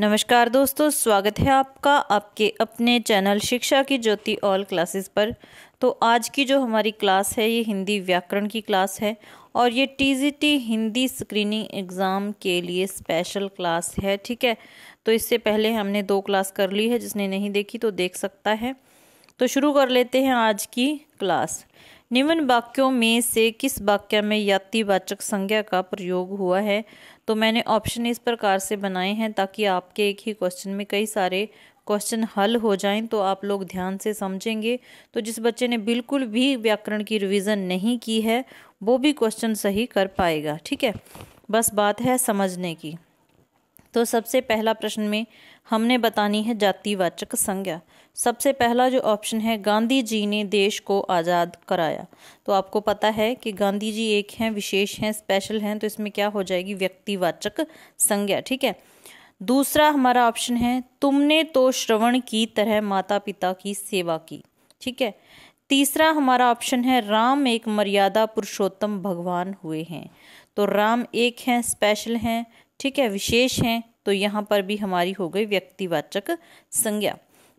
नमस्कार दोस्तों स्वागत है आपका आपके अपने चैनल शिक्षा की ज्योति ऑल क्लासेस पर तो आज की जो हमारी क्लास है ये हिंदी व्याकरण की क्लास है और ये टी हिंदी स्क्रीनिंग एग्ज़ाम के लिए स्पेशल क्लास है ठीक है तो इससे पहले हमने दो क्लास कर ली है जिसने नहीं देखी तो देख सकता है तो शुरू कर लेते हैं आज की क्लास निम्न वाक्यों में से किस वाक्य में यात्रीवाचक संज्ञा का प्रयोग हुआ है तो मैंने ऑप्शन इस प्रकार से बनाए हैं ताकि आपके एक ही क्वेश्चन में कई सारे क्वेश्चन हल हो जाएं तो आप लोग ध्यान से समझेंगे तो जिस बच्चे ने बिल्कुल भी व्याकरण की रिवीजन नहीं की है वो भी क्वेश्चन सही कर पाएगा ठीक है बस बात है समझने की तो सबसे पहला प्रश्न में हमने बतानी है जातिवाचक संज्ञा सबसे पहला जो ऑप्शन है गांधी जी ने देश को आज़ाद कराया तो आपको पता है कि गांधी जी एक हैं विशेष हैं स्पेशल हैं तो इसमें क्या हो जाएगी व्यक्तिवाचक संज्ञा ठीक है दूसरा हमारा ऑप्शन है तुमने तो श्रवण की तरह माता पिता की सेवा की ठीक है तीसरा हमारा ऑप्शन है राम एक मर्यादा पुरुषोत्तम भगवान हुए हैं तो राम एक हैं स्पेशल हैं ठीक है विशेष हैं तो यहाँ पर भी हमारी हो गई व्यक्तिवाचक संज्ञा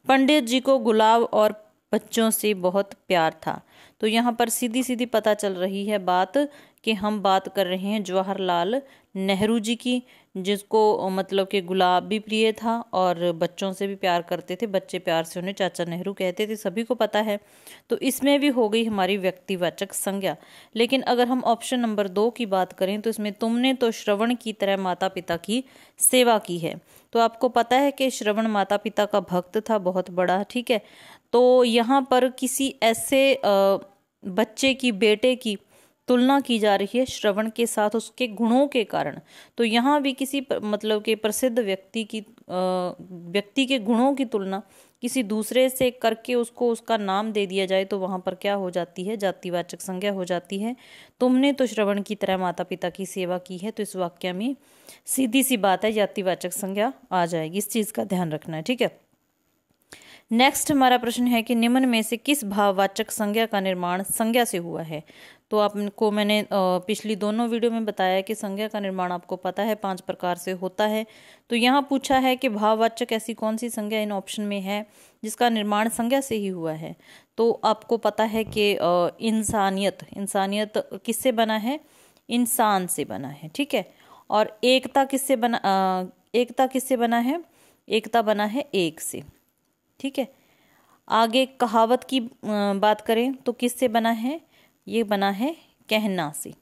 पंडित जी को गुलाब और बच्चों से बहुत प्यार था तो यहाँ पर सीधी सीधी पता चल रही है बात कि हम बात कर रहे हैं जवाहरलाल नेहरू जी की जिसको मतलब कि गुलाब भी प्रिय था और बच्चों से भी प्यार करते थे बच्चे प्यार से उन्हें चाचा नेहरू कहते थे सभी को पता है तो इसमें भी हो गई हमारी व्यक्तिवाचक संज्ञा लेकिन अगर हम ऑप्शन नंबर दो की बात करें तो इसमें तुमने तो श्रवण की तरह माता पिता की सेवा की है तो आपको पता है कि श्रवण माता पिता का भक्त था बहुत बड़ा ठीक है तो यहाँ पर किसी ऐसे बच्चे की बेटे की तुलना की जा रही है श्रवण के साथ उसके गुणों के कारण तो यहाँ भी किसी मतलब के प्रसिद्ध व्यक्ति की व्यक्ति के गुणों की तुलना किसी दूसरे से करके उसको उसका नाम दे दिया जाए तो वहाँ पर क्या हो जाती है जातिवाचक संज्ञा हो जाती है तुमने तो श्रवण की तरह माता पिता की सेवा की है तो इस वाक्य में सीधी सी बात है जातिवाचक संज्ञा आ जाएगी इस चीज़ का ध्यान रखना है ठीक है नेक्स्ट हमारा प्रश्न है कि निम्न में से किस भाववाचक संज्ञा का निर्माण संज्ञा से हुआ है तो आपको मैंने पिछली दोनों वीडियो में बताया कि संज्ञा का निर्माण आपको पता है पांच प्रकार से होता है तो यहाँ पूछा है कि भाववाचक ऐसी कौन सी संज्ञा इन ऑप्शन में है जिसका निर्माण संज्ञा से ही हुआ है तो आपको पता है कि इंसानियत इंसानियत किससे बना है इंसान से बना है ठीक है और एकता किससे बना एकता किससे बना है एकता बना है एक से ठीक है आगे कहावत की बात करें तो किससे बना है ये बना है कहना से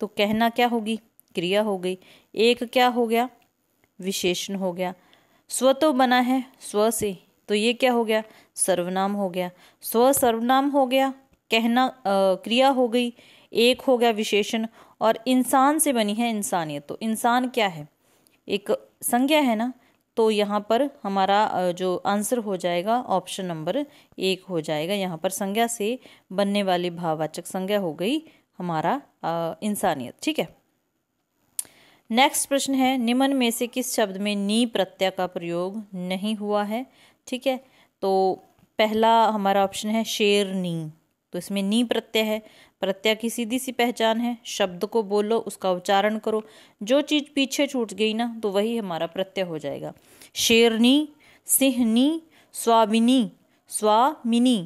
तो कहना क्या होगी क्रिया हो गई एक क्या हो गया विशेषण हो गया स्व तो बना है स्व से तो ये क्या हो गया सर्वनाम हो गया स्व सर्वनाम हो गया कहना आ, क्रिया हो गई एक हो गया विशेषण और इंसान से बनी है इंसानियत तो इंसान क्या है एक संज्ञा है ना तो यहाँ पर हमारा जो आंसर हो जाएगा ऑप्शन नंबर एक हो जाएगा यहाँ पर संज्ञा से बनने वाली भाववाचक संज्ञा हो गई हमारा इंसानियत ठीक है नेक्स्ट प्रश्न है निम्न में से किस शब्द में नी प्रत्यय का प्रयोग नहीं हुआ है ठीक है तो पहला हमारा ऑप्शन है शेर नी तो इसमें नी प्रत्यय है प्रत्यय की सीधी सी पहचान है शब्द को बोलो उसका उच्चारण करो जो चीज़ पीछे छूट गई ना तो वही हमारा प्रत्यय हो जाएगा शेरनी सिंहनी स्वामिनी स्वामिनी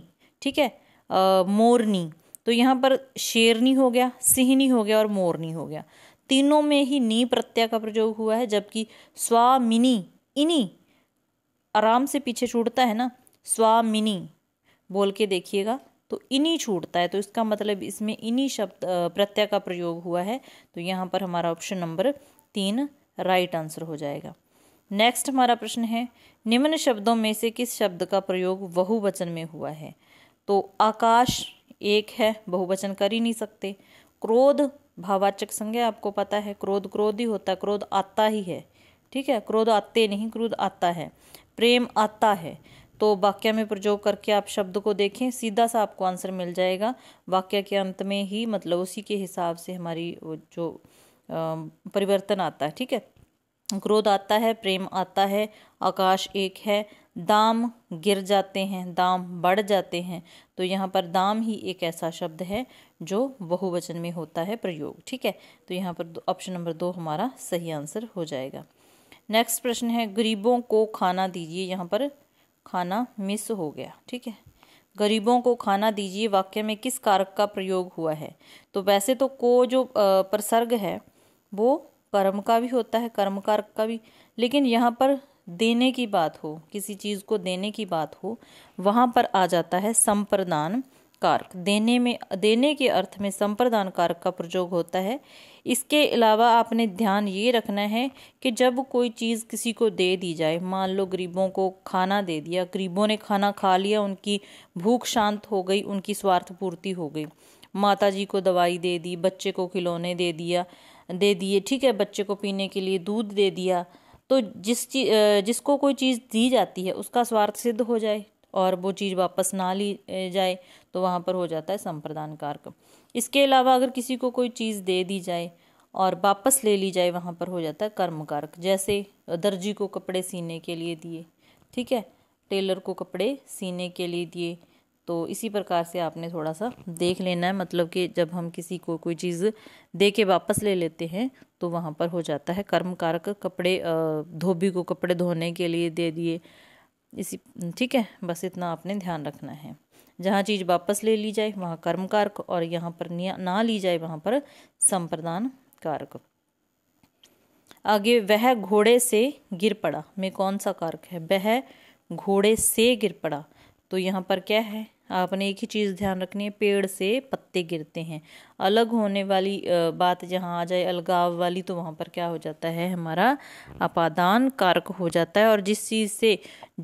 ठीक है आ, मोरनी तो यहाँ पर शेरनी हो गया सिंहनी हो गया और मोरनी हो गया तीनों में ही नी प्रत्यय का प्रयोग हुआ है जबकि स्वामिनी इनी आराम से पीछे छूटता है ना स्वामिनी बोल के देखिएगा तो इन्हीं छूटता है तो इसका मतलब इसमें इन्हीं शब्द प्रत्यय का प्रयोग हुआ है तो यहाँ पर हमारा ऑप्शन नंबर तीन राइट आंसर हो जाएगा नेक्स्ट हमारा प्रश्न है निम्न शब्दों में से किस शब्द का प्रयोग बहुवचन में हुआ है तो आकाश एक है बहुवचन कर ही नहीं सकते क्रोध भावाचक संज्ञा आपको पता है क्रोध क्रोध ही होता है क्रोध आता ही है ठीक है क्रोध आते नहीं क्रोध आता है प्रेम आता है तो वाक्य में प्रयोग करके आप शब्द को देखें सीधा सा आपको आंसर मिल जाएगा वाक्य के अंत में ही मतलब उसी के हिसाब से हमारी जो परिवर्तन आता है ठीक है क्रोध आता है प्रेम आता है आकाश एक है दाम गिर जाते हैं दाम बढ़ जाते हैं तो यहाँ पर दाम ही एक ऐसा शब्द है जो बहुवचन में होता है प्रयोग ठीक है तो यहाँ पर ऑप्शन नंबर दो हमारा सही आंसर हो जाएगा नेक्स्ट प्रश्न है गरीबों को खाना दीजिए यहाँ पर खाना मिस हो गया ठीक है गरीबों को खाना दीजिए वाक्य में किस कारक का प्रयोग हुआ है तो वैसे तो को जो प्रसर्ग है वो कर्म का भी होता है कर्म कारक का भी लेकिन यहाँ पर देने की बात हो किसी चीज़ को देने की बात हो वहाँ पर आ जाता है संप्रदान कारक देने में देने के अर्थ में संप्रदान कारक का प्रयोग होता है इसके अलावा आपने ध्यान ये रखना है कि जब कोई चीज़ किसी को दे दी जाए मान लो गरीबों को खाना दे दिया गरीबों ने खाना खा लिया उनकी भूख शांत हो गई उनकी स्वार्थ पूर्ति हो गई माता जी को दवाई दे दी बच्चे को खिलौने दे दिया दे दिए ठीक है बच्चे को पीने के लिए दूध दे दिया तो जिस चीज जिसको कोई चीज़ दी जाती है उसका स्वार्थ सिद्ध हो जाए और वो चीज़ वापस ना ली जाए तो वहाँ पर हो जाता है संप्रदान कारक इसके अलावा अगर किसी को कोई चीज़ दे दी जाए और वापस ले ली जाए वहाँ पर हो जाता है कर्म कारक जैसे दर्जी को कपड़े सीने के लिए दिए ठीक है टेलर को कपड़े सीने के लिए दिए तो इसी प्रकार से आपने थोड़ा सा देख लेना है मतलब कि जब हम किसी को कोई चीज़ दे के वापस ले लेते हैं तो वहाँ पर हो जाता है कर्म कारक कपड़े धोबी को कपड़े धोने के लिए दे दिए इसी ठीक है बस इतना आपने ध्यान रखना है जहाँ चीज़ वापस ले ली जाए वहाँ कर्म कारक और यहाँ पर ना ली जाए वहाँ पर संप्रदान कारक आगे वह घोड़े से गिर पड़ा में कौन सा कारक है वह घोड़े से गिर पड़ा तो यहाँ पर क्या है आपने एक ही चीज़ ध्यान रखनी है पेड़ से पत्ते गिरते हैं अलग होने वाली बात जहाँ आ जाए अलगाव वाली तो वहाँ पर क्या हो जाता है हमारा अपादान कारक हो जाता है और जिस चीज़ से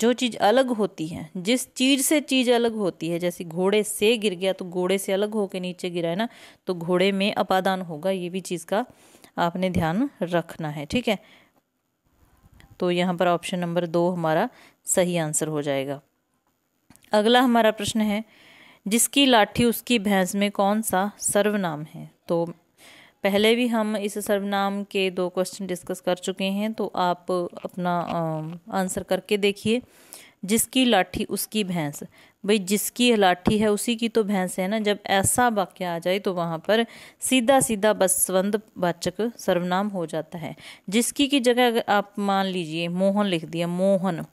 जो चीज़ अलग होती है जिस चीज़ से चीज़ अलग होती है जैसे घोड़े से गिर गया तो घोड़े से अलग होकर नीचे गिरा है ना तो घोड़े में अपादान होगा ये भी चीज़ का आपने ध्यान रखना है ठीक है तो यहाँ पर ऑप्शन नंबर दो हमारा सही आंसर हो जाएगा अगला हमारा प्रश्न है जिसकी लाठी उसकी भैंस में कौन सा सर्वनाम है तो पहले भी हम इस सर्वनाम के दो क्वेश्चन डिस्कस कर चुके हैं तो आप अपना आंसर करके देखिए जिसकी लाठी उसकी भैंस भाई जिसकी लाठी है उसी की तो भैंस है ना जब ऐसा वाक्य आ जाए तो वहाँ पर सीधा सीधा बसवंत वाचक सर्वनाम हो जाता है जिसकी की जगह आप मान लीजिए मोहन लिख दिया मोहन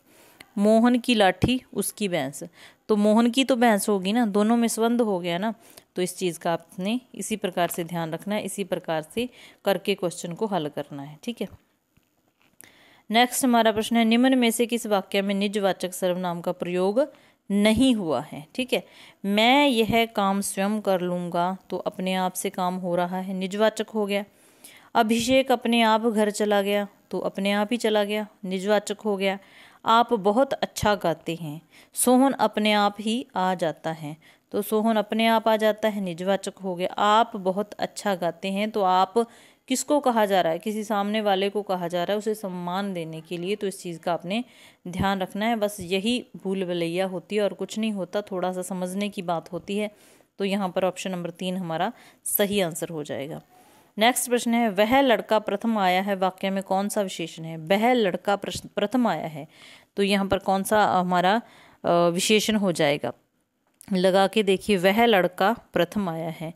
मोहन की लाठी उसकी भैंस तो मोहन की तो भैंस होगी ना दोनों में संबंध हो गया ना तो इस चीज़ का आपने इसी प्रकार से ध्यान रखना है इसी प्रकार से करके क्वेश्चन को हल करना है ठीक है नेक्स्ट हमारा प्रश्न है निम्न में से किस वाक्य में निजवाचक सर्वनाम का प्रयोग नहीं हुआ है ठीक है मैं यह काम स्वयं कर लूँगा तो अपने आप से काम हो रहा है निजवाचक हो गया अभिषेक अपने आप घर चला गया तो अपने आप ही चला गया निजवाचक हो गया आप बहुत अच्छा गाते हैं सोहन अपने आप ही आ जाता है तो सोहन अपने आप आ जाता है निजवाचक हो गया आप बहुत अच्छा गाते हैं तो आप किसको कहा जा रहा है किसी सामने वाले को कहा जा रहा है उसे सम्मान देने के लिए तो इस चीज़ का आपने ध्यान रखना है बस यही भूल भलैया होती है और कुछ नहीं होता थोड़ा सा समझने की बात होती है तो यहाँ पर ऑप्शन नंबर तीन हमारा सही आंसर हो जाएगा नेक्स्ट प्रश्न है वह लड़का प्रथम आया है वाक्य में कौन सा विशेषण है वह लड़का प्रथम आया है तो यहाँ पर कौन सा हमारा विशेषण हो जाएगा लगा के देखिए वह लड़का प्रथम आया है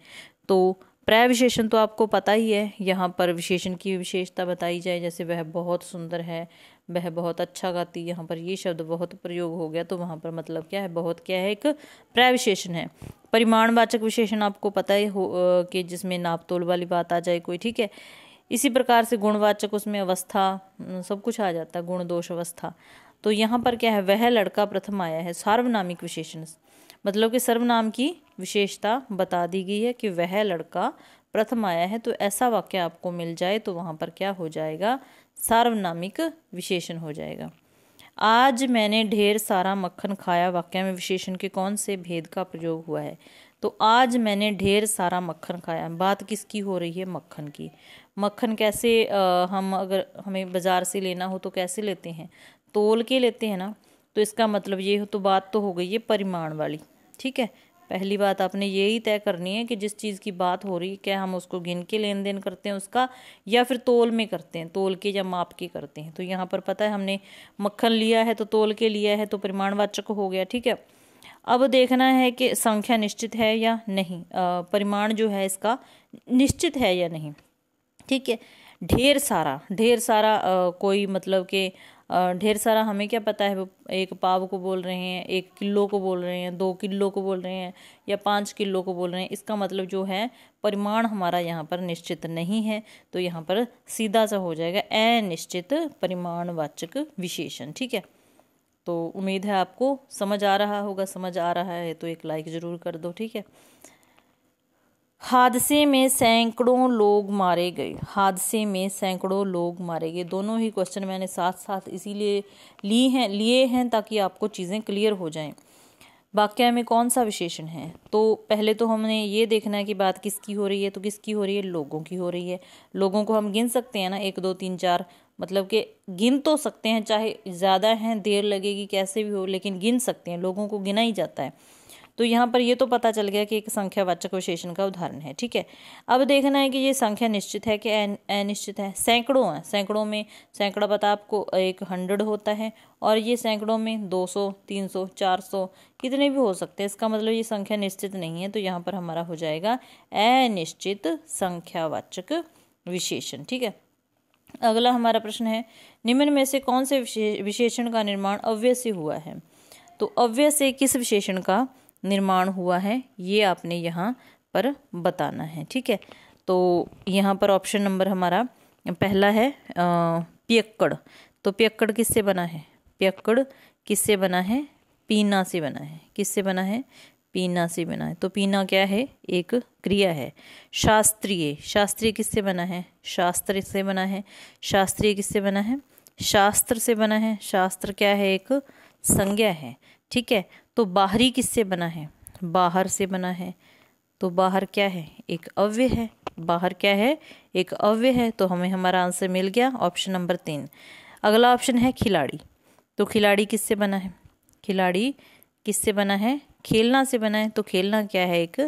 तो प्रय विशेषण तो आपको पता ही है यहाँ पर विशेषण की विशेषता बताई जाए जैसे वह बहुत सुंदर है वह बहुत अच्छा गाती यहाँ पर ये शब्द बहुत प्रयोग हो गया तो वहाँ पर मतलब क्या है बहुत क्या है एक प्राविशेषण है परिमाणवाचक विशेषण आपको पता ही हो कि जिसमें नापतोल वाली बात आ जाए कोई ठीक है इसी प्रकार से गुणवाचक उसमें अवस्था सब कुछ आ जाता है गुण दोष अवस्था तो यहाँ पर क्या है वह लड़का प्रथम आया है सार्वनामिक विशेषण मतलब कि सर्वनाम की विशेषता बता दी गई है कि वह लड़का प्रथम आया है तो ऐसा वाक्य आपको मिल जाए तो वहाँ पर क्या हो जाएगा सार्वनामिक विशेषण हो जाएगा आज मैंने ढेर सारा मक्खन खाया वाक्य में विशेषण के कौन से भेद का प्रयोग हुआ है तो आज मैंने ढेर सारा मक्खन खाया बात किसकी हो रही है मक्खन की मक्खन कैसे आ, हम अगर हमें बाज़ार से लेना हो तो कैसे लेते हैं तोल के लेते हैं ना तो इसका मतलब ये हो तो बात तो हो गई है परिमाण वाली ठीक है पहली बात आपने यही तय करनी है कि जिस चीज़ की बात हो रही है क्या हम उसको गिन के लेन देन करते हैं उसका या फिर तोल में करते हैं तोल के या माप के करते हैं तो यहाँ पर पता है हमने मक्खन लिया है तो तोल के लिया है तो परिमाणवाचक हो गया ठीक है अब देखना है कि संख्या निश्चित है या नहीं परिमाण जो है इसका निश्चित है या नहीं ठीक है ढेर सारा ढेर सारा आ, कोई मतलब के ढेर सारा हमें क्या पता है वो एक पाव को बोल रहे हैं एक किलो को बोल रहे हैं दो किलो को बोल रहे हैं या पाँच किलो को बोल रहे हैं इसका मतलब जो है परिमाण हमारा यहाँ पर निश्चित नहीं है तो यहाँ पर सीधा सा हो जाएगा अनिश्चित परिमाणवाचक विशेषण ठीक है तो उम्मीद है आपको समझ आ रहा होगा समझ आ रहा है तो एक लाइक ज़रूर कर दो ठीक है हादसे में सैकड़ों लोग मारे गए हादसे में सैकड़ों लोग मारे गए दोनों ही क्वेश्चन मैंने साथ साथ इसीलिए ली हैं लिए हैं ताकि आपको चीज़ें क्लियर हो जाएं वाक्य में कौन सा विशेषण है तो पहले तो हमने ये देखना है कि बात किसकी हो रही है तो किसकी हो रही है लोगों की हो रही है लोगों को हम गिन सकते हैं ना एक दो तीन चार मतलब कि गिन तो सकते हैं चाहे ज़्यादा हैं देर लगेगी कैसे भी हो लेकिन गिन सकते हैं लोगों को गिना ही जाता है तो यहाँ पर ये तो पता चल गया कि एक संख्यावाचक विशेषण का उदाहरण है ठीक है अब देखना है कि ये संख्या निश्चित है कि अनिश्चित है सैकड़ों हैं सैकड़ों में सैकड़ा पता आपको एक हंड्रेड होता है और ये सैकड़ों में दो सौ तीन सौ चार सौ कितने भी हो सकते हैं इसका मतलब ये संख्या निश्चित नहीं है तो यहाँ पर हमारा हो जाएगा अनिश्चित संख्यावाचक विशेषण ठीक है अगला हमारा प्रश्न है निम्न में से कौन से विशेषण का निर्माण अव्यय से हुआ है तो अव्यय से किस विशेषण का निर्माण हुआ है ये आपने यहाँ पर बताना है ठीक है तो यहाँ पर ऑप्शन नंबर हमारा पहला है पियक्कड़ तो पियक्कड़ किससे बना है पियक्कड़ किससे बना है पीना से बना है किससे बना है पीना से बना है तो पीना क्या है एक क्रिया है शास्त्रीय शास्त्रीय किससे बना है शास्त्र से बना है शास्त्रीय किससे बना है शास्त्र से बना है शास्त्र क्या है एक संज्ञा है ठीक है तो बाहरी किससे बना है बाहर से बना है तो बाहर क्या है एक अव्य है बाहर क्या है एक अव्य है तो हमें हमारा आंसर मिल गया ऑप्शन नंबर तीन अगला ऑप्शन है खिलाड़ी तो खिलाड़ी किससे बना है खिलाड़ी किससे बना है खेलना से बना है तो खेलना क्या है एक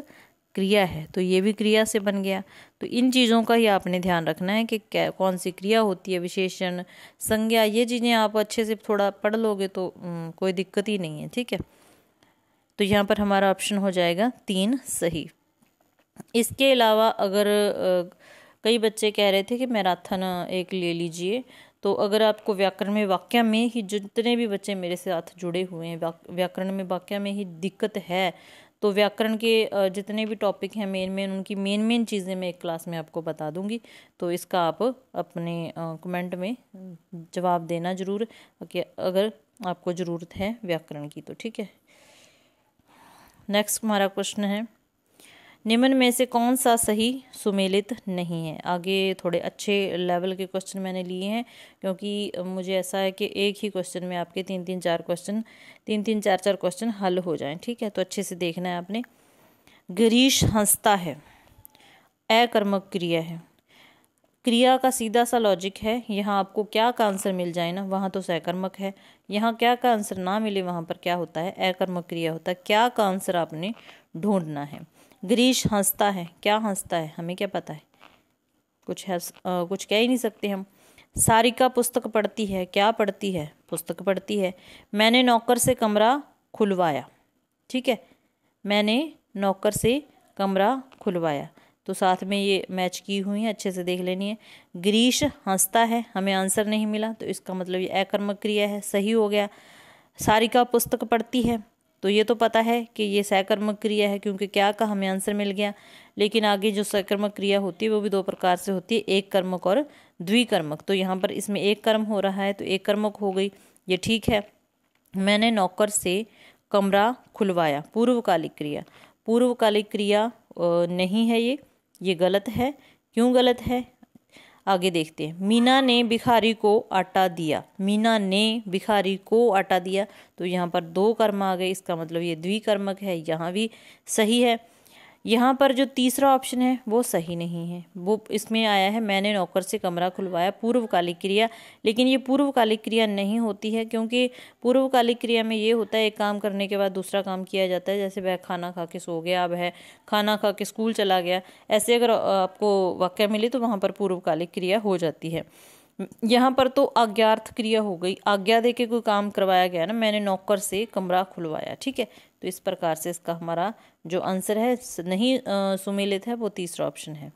क्रिया है तो ये भी क्रिया से बन गया तो इन चीज़ों का ही आपने ध्यान रखना है कि कौन सी क्रिया होती है विशेषण संज्ञा ये चीज़ें आप अच्छे से थोड़ा पढ़ लोगे तो कोई दिक्कत ही नहीं है ठीक है तो यहाँ पर हमारा ऑप्शन हो जाएगा तीन सही इसके अलावा अगर कई बच्चे कह रहे थे कि मैराथन एक ले लीजिए तो अगर आपको व्याकरण में वाक्य में ही जितने भी बच्चे मेरे साथ जुड़े हुए हैं व्याकरण में वाक्य में ही दिक्कत है तो व्याकरण के जितने भी टॉपिक हैं मेन मेन उनकी मेन मेन चीज़ें मैं एक क्लास में आपको बता दूंगी तो इसका आप अपने कमेंट में जवाब देना ज़रूर कि अगर आपको ज़रूरत है व्याकरण की तो ठीक है नेक्स्ट हमारा क्वेश्चन है निम्न में से कौन सा सही सुमेलित नहीं है आगे थोड़े अच्छे लेवल के क्वेश्चन मैंने लिए हैं क्योंकि मुझे ऐसा है कि एक ही क्वेश्चन में आपके तीन तीन चार क्वेश्चन तीन तीन चार चार क्वेश्चन हल हो जाएं ठीक है तो अच्छे से देखना है आपने गिरीश हंसता है अकर्मक क्रिया है क्रिया का सीधा सा लॉजिक है यहाँ आपको क्या का आंसर मिल जाए ना वहाँ तो सहकर्मक है यहाँ क्या का आंसर ना मिले वहाँ पर क्या होता है अकर्मक क्रिया होता है क्या का आंसर आपने ढूंढना है ग्रीश हंसता है क्या हंसता है हमें क्या पता है कुछ है आ, कुछ कह ही नहीं सकते हम सारिका पुस्तक पढ़ती है क्या पढ़ती है पुस्तक पढ़ती है मैंने नौकर से कमरा खुलवाया ठीक है मैंने नौकर से कमरा खुलवाया तो साथ में ये मैच की हुई है अच्छे से देख लेनी है ग्रीश हंसता है हमें आंसर नहीं मिला तो इसका मतलब ये अकर्मक क्रिया है सही हो गया सारिका पुस्तक पढ़ती है तो ये तो पता है कि ये सहकर्मक क्रिया है क्योंकि क्या का हमें आंसर मिल गया लेकिन आगे जो सहकर्मक क्रिया होती है वो भी दो प्रकार से होती है एक कर्मक और द्विकर्मक तो यहाँ पर इसमें एक कर्म हो रहा है तो एक कर्मक हो गई ये ठीक है मैंने नौकर से कमरा खुलवाया पूर्वकालिक क्रिया पूर्वकालिक क्रिया नहीं है ये ये गलत है क्यों गलत है आगे देखते हैं मीना ने भिखारी को आटा दिया मीना ने भिखारी को आटा दिया तो यहाँ पर दो कर्म आ गए इसका मतलब ये द्विकर्मक है यहाँ भी सही है यहाँ पर जो तीसरा ऑप्शन है वो सही नहीं है वो इसमें आया है मैंने नौकर से कमरा खुलवाया पूर्वकालिक क्रिया लेकिन ये पूर्वकालिक क्रिया नहीं होती है क्योंकि पूर्वकालिक क्रिया में ये होता है एक काम करने के बाद दूसरा काम किया जाता है जैसे वह खाना खा के सो गया अब है खाना खा के स्कूल चला गया ऐसे अगर आपको वाक्य मिले तो वहाँ पर पूर्वकालिक क्रिया हो जाती है यहाँ पर तो आज्ञार्थ क्रिया हो गई आज्ञा दे के कोई काम करवाया गया ना मैंने नौकर से कमरा खुलवाया ठीक है तो इस प्रकार से इसका हमारा जो आंसर है नहीं सुमेलित है वो तीसरा ऑप्शन है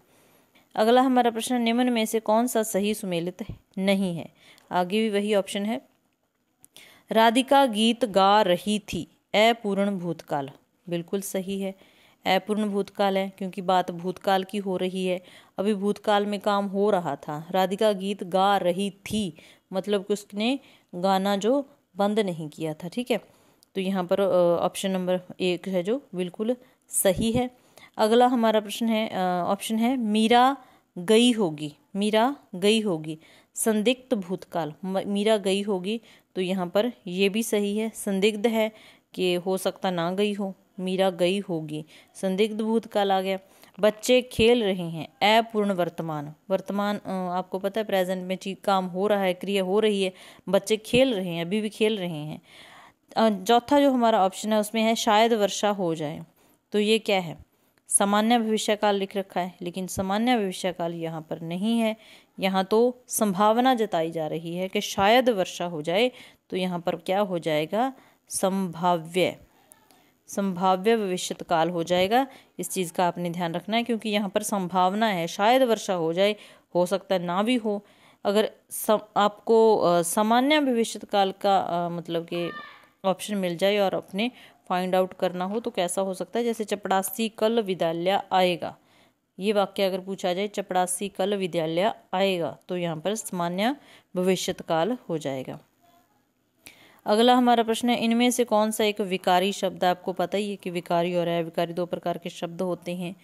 अगला हमारा प्रश्न निम्न में से कौन सा सही सुमेलित नहीं है आगे भी वही ऑप्शन है राधिका गीत गा रही थी अपूर्ण भूतकाल बिल्कुल सही है अपूर्ण भूतकाल है क्योंकि बात भूतकाल की हो रही है अभी भूतकाल में काम हो रहा था राधिका गीत गा रही थी मतलब कि उसने गाना जो बंद नहीं किया था ठीक है तो यहाँ पर ऑप्शन नंबर एक है जो बिल्कुल सही है अगला हमारा प्रश्न है ऑप्शन है मीरा गई होगी मीरा गई होगी संदिग्ध भूतकाल मीरा गई होगी तो यहाँ पर यह भी सही है संदिग्ध है कि हो सकता ना गई हो मीरा गई होगी संदिग्ध भूतकाल आ गया बच्चे खेल रहे हैं अपूर्ण वर्तमान वर्तमान आपको पता है प्रेजेंट में चीज काम हो रहा है क्रिया हो रही है बच्चे खेल रहे हैं अभी भी खेल रहे हैं चौथा जो हमारा ऑप्शन है उसमें है शायद वर्षा हो जाए तो ये क्या है सामान्य भविष्यकाल लिख रखा है लेकिन सामान्य भविष्यकाल यहाँ पर नहीं है यहाँ तो संभावना जताई जा रही है कि शायद वर्षा हो जाए तो यहाँ पर क्या हो जाएगा संभाव्य संभाव्य भविष्यकाल हो जाएगा इस चीज़ का आपने ध्यान रखना है क्योंकि यहाँ पर संभावना है शायद वर्षा हो जाए हो सकता है ना भी हो अगर सम आपको सामान्य भविष्यकाल का आ, मतलब कि ऑप्शन मिल जाए और अपने फाइंड आउट करना हो तो कैसा हो सकता है जैसे चपड़ासी कल विद्यालय आएगा ये वाक्य अगर पूछा जाए चपड़ासी कल विद्यालय आएगा तो यहाँ पर सामान्य काल हो जाएगा अगला हमारा प्रश्न है इनमें से कौन सा एक विकारी शब्द आपको पता ही है कि विकारी और अविकारी दो प्रकार के शब्द होते हैं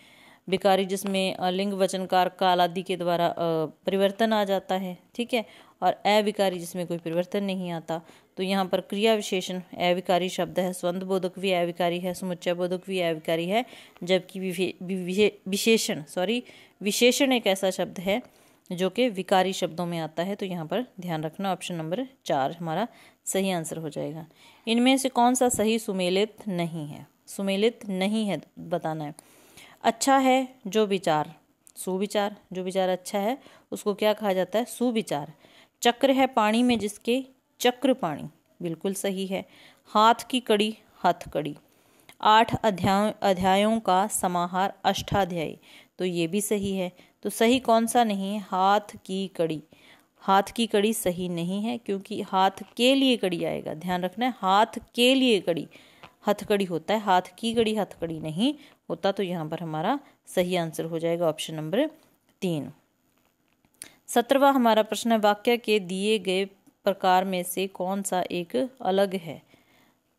विकारी जिसमें लिंग वचनकार काल आदि के द्वारा परिवर्तन आ जाता है ठीक है और अविकारी जिसमें कोई परिवर्तन नहीं आता तो यहाँ पर क्रिया विशेषण अविकारी शब्द है स्वंत बोधक भी अविकारी है समुच्चय बोधक भी अविकारी है जबकि विशेषण सॉरी विशेषण एक ऐसा शब्द है जो कि विकारी शब्दों में आता है तो यहाँ पर ध्यान रखना ऑप्शन नंबर चार हमारा सही आंसर हो जाएगा इनमें से कौन सा सही सुमेलित नहीं है सुमेलित नहीं है बताना है अच्छा है जो विचार सुविचार जो विचार अच्छा है उसको क्या कहा जाता है सुविचार चक्र है पानी में जिसके चक्र पाणी बिल्कुल सही है हाथ की कड़ी हाथ कड़ी आठ अध्याय अध्यायों का समाहार अष्टाध्यायी तो ये भी सही है तो सही कौन सा नहीं है हाथ की कड़ी हाथ की कड़ी सही नहीं है क्योंकि हाथ के लिए कड़ी आएगा ध्यान रखना है हाथ के लिए कड़ी हथकड़ी होता है हाथ की कड़ी हथकड़ी नहीं होता तो यहाँ पर हमारा सही आंसर हो जाएगा ऑप्शन नंबर तीन सत्रवा हमारा प्रश्न है वाक्य के दिए गए प्रकार में से कौन सा एक अलग है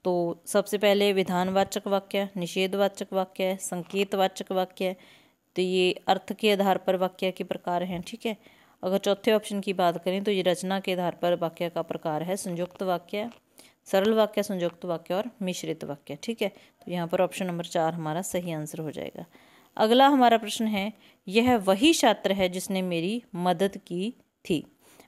तो सबसे पहले विधानवाचक वाक्य निषेधवाचक वाक्य संकेतवाचक वाक्य तो ये अर्थ के आधार पर वाक्य के प्रकार हैं ठीक है अगर चौथे ऑप्शन की बात करें तो ये रचना के आधार पर वाक्य का प्रकार है संयुक्त वाक्य सरल वाक्य संयुक्त वाक्य और मिश्रित वाक्य ठीक है तो यहाँ पर ऑप्शन नंबर चार हमारा सही आंसर हो जाएगा अगला हमारा प्रश्न है यह वही छात्र है जिसने मेरी मदद की थी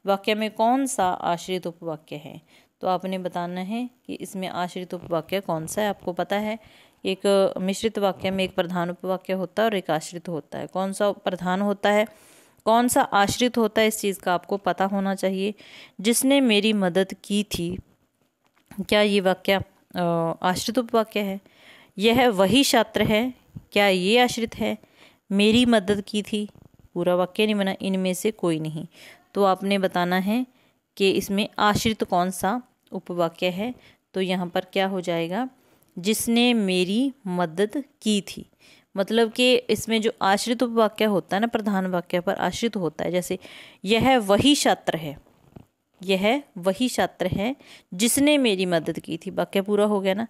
वाक्य में कौन सा आश्रित उपवाक्य है तो आपने बताना है कि इसमें आश्रित उपवाक्य कौन सा है आपको पता है एक मिश्रित वाक्य में एक प्रधान उपवाक्य होता है और एक आश्रित होता है कौन सा प्रधान होता है कौन सा आश्रित होता है इस चीज़ का आपको पता होना चाहिए जिसने मेरी मदद की थी क्या ये वाक्य आश्रित उपवाक्य है यह वही छात्र है क्या ये आश्रित है मेरी मदद की थी पूरा वाक्य नहीं बना इनमें से कोई नहीं तो आपने बताना है कि इसमें आश्रित कौन सा उपवाक्य है तो यहाँ पर क्या हो जाएगा जिसने मेरी मदद की थी मतलब कि इसमें जो आश्रित उपवाक्य होता है ना प्रधान वाक्य पर आश्रित होता है जैसे यह वही छात्र है यह वही छात्र है जिसने मेरी मदद की थी वाक्य पूरा हो गया ना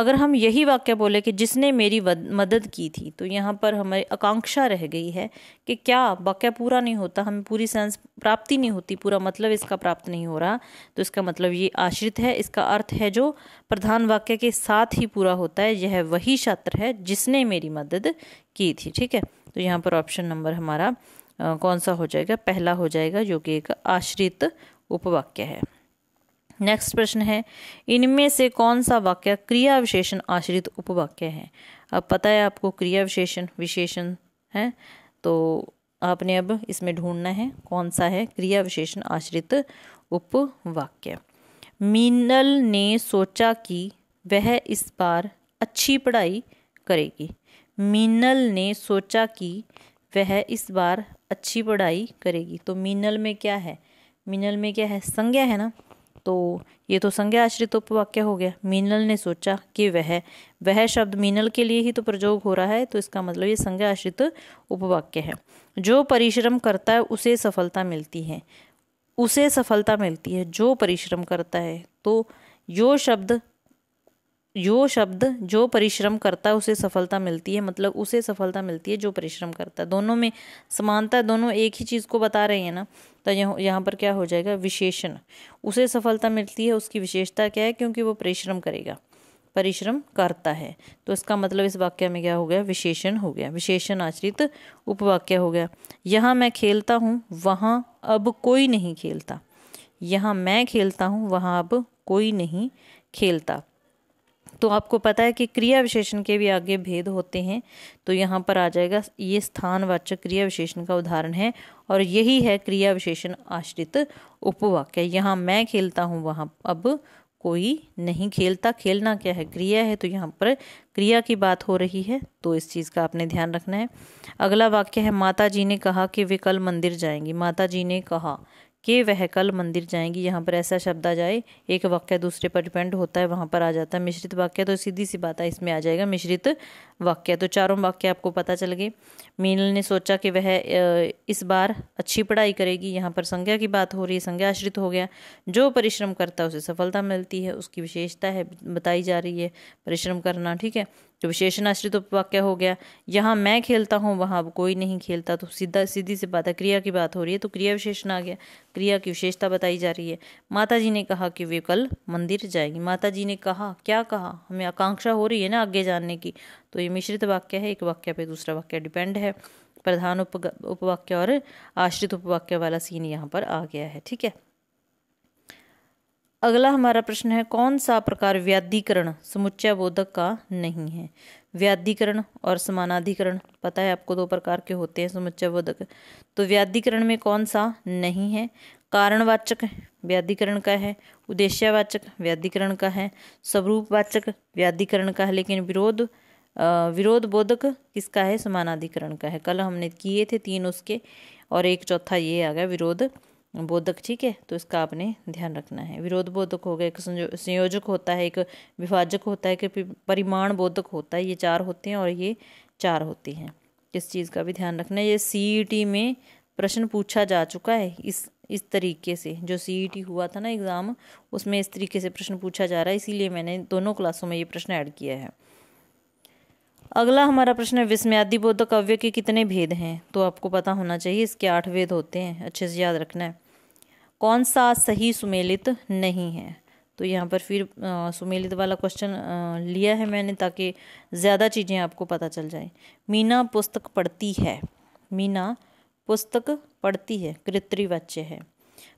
अगर हम यही वाक्य बोले कि जिसने मेरी मदद की थी तो यहाँ पर हमारी आकांक्षा रह गई है कि क्या वाक्य पूरा नहीं होता हमें पूरी सेंस प्राप्ति नहीं होती पूरा मतलब इसका प्राप्त नहीं हो रहा तो इसका मतलब ये आश्रित है इसका अर्थ है जो प्रधान वाक्य के साथ ही पूरा होता है यह वही छात्र है जिसने मेरी मदद की थी ठीक है तो यहाँ पर ऑप्शन नंबर हमारा आ, कौन सा हो जाएगा पहला हो जाएगा जो कि एक आश्रित उपवाक्य है नेक्स्ट प्रश्न है इनमें से कौन सा वाक्य क्रिया विशेषण आश्रित उपवाक्य है अब पता है आपको क्रिया विशेषण विशेषण है तो आपने अब इसमें ढूंढना है कौन सा है क्रिया विशेषण आश्रित उपवाक्य मीनल ने सोचा कि वह इस बार अच्छी पढ़ाई करेगी मीनल ने सोचा कि वह इस बार अच्छी पढ़ाई करेगी तो मीनल में क्या है मिनल में क्या है संज्ञा है ना तो ये तो संज्ञा आश्रित उपवाक्य हो गया मीनल ने सोचा कि वह वह शब्द मीनल के लिए ही तो प्रयोग हो रहा है तो इसका मतलब ये संज्ञा आश्रित उपवाक्य है जो परिश्रम करता है उसे सफलता मिलती है उसे सफलता मिलती है जो परिश्रम करता है तो यो शब्द जो शब्द जो परिश्रम करता है उसे सफलता मिलती है मतलब उसे सफलता मिलती है जो परिश्रम करता है दोनों में समानता दोनों एक ही चीज़ को बता रहे हैं ना तो यहाँ यहाँ पर क्या हो जाएगा विशेषण उसे सफलता मिलती है उसकी विशेषता क्या है क्योंकि वो परिश्रम करेगा परिश्रम करता है तो इसका मतलब इस वाक्य में क्या हो गया विशेषण हो गया विशेषण आचरित उपवाक्य हो गया यहाँ मैं खेलता हूँ वहाँ अब कोई नहीं खेलता यहाँ मैं खेलता हूँ वहाँ अब कोई नहीं खेलता तो आपको पता है कि क्रिया विशेषण के भी आगे भेद होते हैं तो यहाँ पर आ जाएगा ये स्थानवाचक क्रिया विशेषण का उदाहरण है और यही है क्रिया विशेषण आश्रित उपवाक्य यहाँ मैं खेलता हूँ वहाँ अब कोई नहीं खेलता खेलना क्या है क्रिया है तो यहाँ पर क्रिया की बात हो रही है तो इस चीज़ का आपने ध्यान रखना है अगला वाक्य है माता जी ने कहा कि वे कल मंदिर जाएंगी माता जी ने कहा कि वह कल मंदिर जाएंगी यहाँ पर ऐसा शब्द आ जाए एक वाक्य दूसरे पर डिपेंड होता है वहाँ पर आ जाता है मिश्रित वाक्य तो सीधी सी बात है इसमें आ जाएगा मिश्रित वाक्य तो चारों वाक्य आपको पता चल गए मीनल ने सोचा कि वह इस बार अच्छी पढ़ाई करेगी यहाँ पर संज्ञा की बात हो रही है संज्ञा आश्रित हो गया जो परिश्रम करता है उसे सफलता मिलती है उसकी विशेषता है बताई जा रही है परिश्रम करना ठीक है तो विशेषण आश्रित उपवाक्य हो गया यहाँ मैं खेलता हूँ वहाँ अब कोई नहीं खेलता तो सीधा सीधी से बात है क्रिया की बात हो रही है तो क्रिया विशेषण आ गया क्रिया की विशेषता बताई जा रही है माता जी ने कहा कि वे कल मंदिर जाएंगी माता जी ने कहा क्या कहा हमें आकांक्षा हो रही है ना आगे जानने की तो ये मिश्रित वाक्य है एक वाक्य पे दूसरा वाक्य डिपेंड है प्रधान उप उपवाक्य और आश्रित उपवाक्य वाला सीन यहाँ पर आ गया है ठीक है अगला हमारा प्रश्न है कौन सा प्रकार व्याधिकरण समुच्चय बोधक का नहीं है व्याधिकरण और समानाधिकरण पता है आपको दो प्रकार के होते हैं समुच्चय बोधक तो व्याधिकरण में कौन सा नहीं है कारणवाचक व्याधिकरण का है उद्देश्यवाचक व्याधिकरण का है स्वरूपवाचक व्याधिकरण का है लेकिन विरोध विरोध बोधक किसका है समानाधिकरण का है कल हमने किए थे तीन उसके और एक चौथा ये आ गया विरोध बोधक ठीक है तो इसका आपने ध्यान रखना है विरोध बोधक हो गया एक संयोजक होता है एक विभाजक होता है एक परिमाण बोधक होता है ये चार होते हैं और ये चार होती हैं इस चीज़ का भी ध्यान रखना है ये सी e में प्रश्न पूछा जा चुका है इस इस तरीके से जो सी e हुआ था ना एग्ज़ाम उसमें इस तरीके से प्रश्न पूछा जा रहा है इसीलिए मैंने दोनों क्लासों में ये प्रश्न ऐड किया है अगला हमारा प्रश्न है विस्मयादि बोधक अव्य के कितने भेद हैं तो आपको पता होना चाहिए इसके आठ भेद होते हैं अच्छे से याद रखना है कौन सा सही सुमेलित नहीं है तो यहाँ पर फिर सुमेलित वाला क्वेश्चन लिया है मैंने ताकि ज़्यादा चीज़ें आपको पता चल जाए मीना पुस्तक पढ़ती है मीना पुस्तक पढ़ती है कृत्रिवाच्य है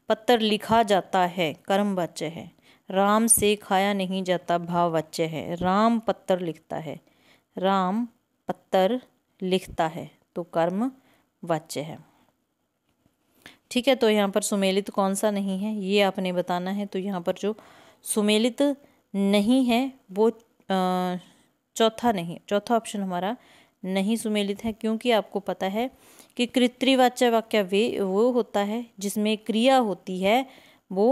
पत्थर लिखा जाता है कर्मवाच्य है राम से खाया नहीं जाता भाववाच्य है राम पत्थर लिखता है राम पत्थर लिखता है तो कर्म वाच्य है ठीक है तो यहाँ पर सुमेलित कौन सा नहीं है ये आपने बताना है तो यहाँ पर जो सुमेलित नहीं है वो चौथा नहीं चौथा ऑप्शन हमारा नहीं सुमेलित है क्योंकि आपको पता है कि कृत्रिवाच्य वाक्य वे वो होता है जिसमें क्रिया होती है वो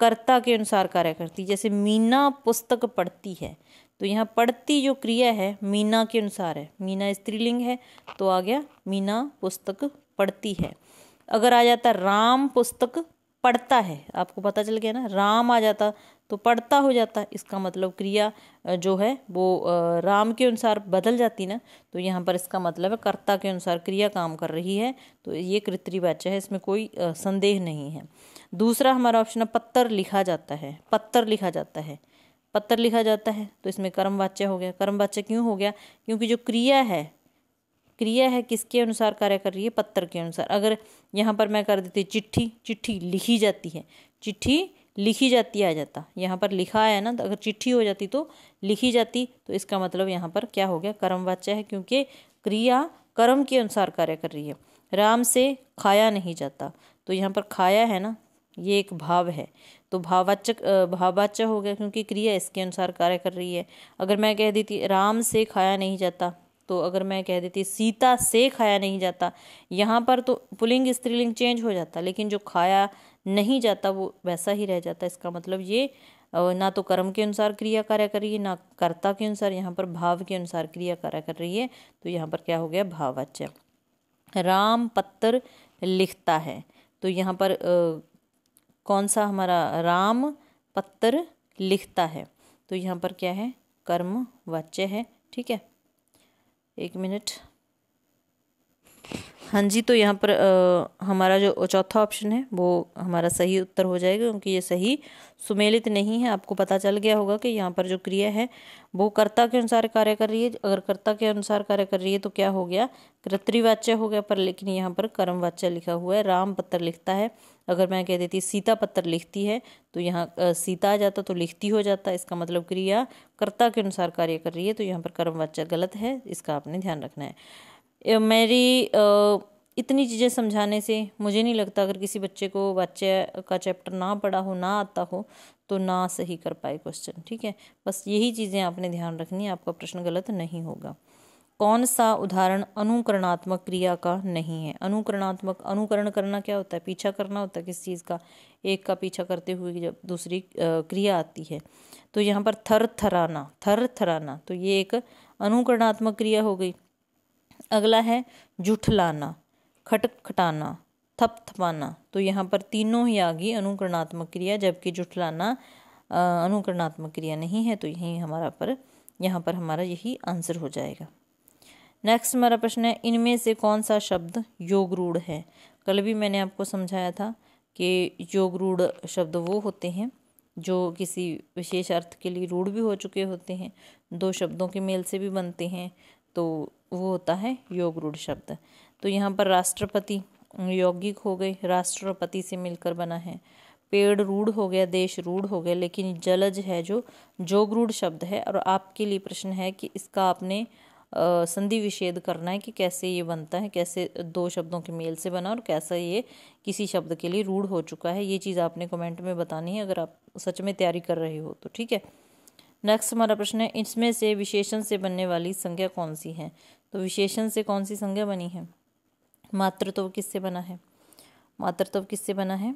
कर्ता के अनुसार कार्य करती है जैसे मीना पुस्तक पढ़ती है तो यहाँ पढ़ती जो क्रिया है मीना के अनुसार है मीना स्त्रीलिंग है तो आ गया मीना पुस्तक पढ़ती है अगर आ जाता राम पुस्तक पढ़ता है आपको पता चल गया ना राम आ जाता तो पढ़ता हो जाता इसका मतलब क्रिया जो है वो राम के अनुसार बदल जाती ना तो यहाँ पर इसका मतलब है कर्ता के अनुसार क्रिया काम कर रही है तो ये कृत्रिवाच्य है इसमें कोई संदेह नहीं है दूसरा हमारा ऑप्शन है पत्थर लिखा जाता है पत्थर लिखा जाता है पत्थर लिखा जाता है तो इसमें कर्मवाच्य हो गया कर्मवाच्य क्यों हो गया क्योंकि जो क्रिया है क्रिया है किसके अनुसार कार्य कर रही है पत्र के अनुसार अगर यहाँ पर मैं कर देती चिट्ठी चिट्ठी लिखी जाती है चिट्ठी लिखी जाती आ जाता यहाँ पर लिखा है ना तो अगर चिट्ठी हो जाती तो लिखी जाती तो इसका मतलब यहाँ पर क्या हो गया कर्मवाच्य है क्योंकि क्रिया कर्म के अनुसार कार्य कर रही है राम से खाया नहीं जाता तो यहाँ पर खाया है ना ये एक भाव है तो भाववाचक भाववाच्य हो गया क्योंकि क्रिया इसके अनुसार कार्य कर रही है अगर मैं कह देती राम से खाया नहीं जाता तो अगर मैं कह देती सीता से खाया नहीं जाता यहाँ पर तो पुलिंग स्त्रीलिंग चेंज हो जाता लेकिन जो खाया नहीं जाता वो वैसा ही रह जाता इसका मतलब ये ना तो कर्म के अनुसार क्रिया कार्य कर रही है ना कर्ता के अनुसार यहाँ पर भाव के अनुसार क्रिया कार्य कर रही है तो यहाँ पर क्या हो गया भाववाच्य राम पत्र लिखता है तो यहाँ पर आ, कौन सा हमारा राम पत्र लिखता है तो यहाँ पर क्या है कर्म वाच्य है ठीक है एक मिनट हाँ जी तो यहाँ पर आ, हमारा जो चौथा ऑप्शन है वो हमारा सही उत्तर हो जाएगा क्योंकि ये सही सुमेलित नहीं है आपको पता चल गया होगा कि यहाँ पर जो क्रिया है वो कर्ता के अनुसार कार्य कर रही है अगर कर्ता के अनुसार कार्य कर रही है तो क्या हो गया कृत्रिवाच्य हो गया पर लेकिन यहाँ पर कर्मवाच्य लिखा हुआ है राम पत्र लिखता है अगर मैं कह देती सीता पत्र लिखती है तो यहाँ सीता आ जाता तो लिखती हो जाता इसका मतलब क्रिया कर्ता के अनुसार कार्य कर रही है तो यहाँ पर कर्मवाच्य गलत है इसका आपने ध्यान रखना है मेरी इतनी चीज़ें समझाने से मुझे नहीं लगता अगर किसी बच्चे को बच्चे का चैप्टर ना पढ़ा हो ना आता हो तो ना सही कर पाए क्वेश्चन ठीक है बस यही चीज़ें आपने ध्यान रखनी है आपका प्रश्न गलत नहीं होगा कौन सा उदाहरण अनुकरणात्मक क्रिया का नहीं है अनुकरणात्मक अनुकरण करना क्या होता है पीछा करना होता है किस चीज़ का एक का पीछा करते हुए जब दूसरी क्रिया आती है तो यहाँ पर थर थराना थर थराना तो ये एक अनुकरणात्मक क्रिया हो गई अगला है जुठलाना खटखटाना थपथपाना तो यहाँ पर तीनों ही आ गई अनुकरणात्मक क्रिया जबकि जुठलाना अनुकरणात्मक क्रिया नहीं है तो यही हमारा पर यहाँ पर हमारा यही आंसर हो जाएगा नेक्स्ट हमारा प्रश्न है इनमें से कौन सा शब्द योग रूढ़ है कल भी मैंने आपको समझाया था कि योग रूढ़ शब्द वो होते हैं जो किसी विशेष अर्थ के लिए रूढ़ भी हो चुके होते हैं दो शब्दों के मेल से भी बनते हैं तो वो होता है योग रूढ़ शब्द तो यहाँ पर राष्ट्रपति यौगिक हो गए राष्ट्रपति से मिलकर बना है पेड़ रूढ़ हो गया देश रूढ़ हो गया लेकिन जलज है जो जोग रूढ़ शब्द है और आपके लिए प्रश्न है कि इसका आपने संधि विषेद करना है कि कैसे ये बनता है कैसे दो शब्दों के मेल से बना और कैसा ये किसी शब्द के लिए रूढ़ हो चुका है ये चीज़ आपने कमेंट में बतानी है अगर आप सच में तैयारी कर रहे हो तो ठीक है नेक्स्ट हमारा प्रश्न है इसमें से विशेषण से बनने वाली संख्या कौन सी है तो विशेषण से कौन सी संख्या बनी है मातृत्व किससे बना है मातृत्व किससे बना है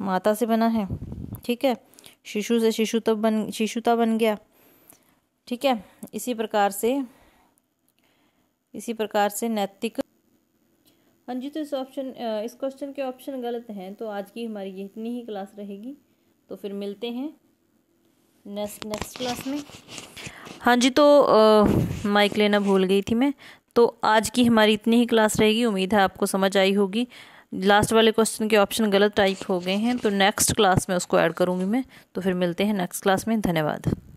माता से बना है ठीक है शिशु से शिशुत्व बन शिशुता बन गया ठीक है इसी प्रकार से इसी प्रकार से नैतिक हाँ जी तो इस ऑप्शन इस क्वेश्चन के ऑप्शन गलत हैं तो आज की हमारी इतनी ही क्लास रहेगी तो फिर मिलते हैं नेक्स्ट नेक्स्ट क्लास में हाँ जी तो माइक लेना भूल गई थी मैं तो आज की हमारी इतनी ही क्लास रहेगी उम्मीद है आपको समझ आई होगी लास्ट वाले क्वेश्चन के ऑप्शन गलत टाइप हो गए हैं तो नेक्स्ट क्लास में उसको ऐड करूँगी मैं तो फिर मिलते हैं नेक्स्ट क्लास में धन्यवाद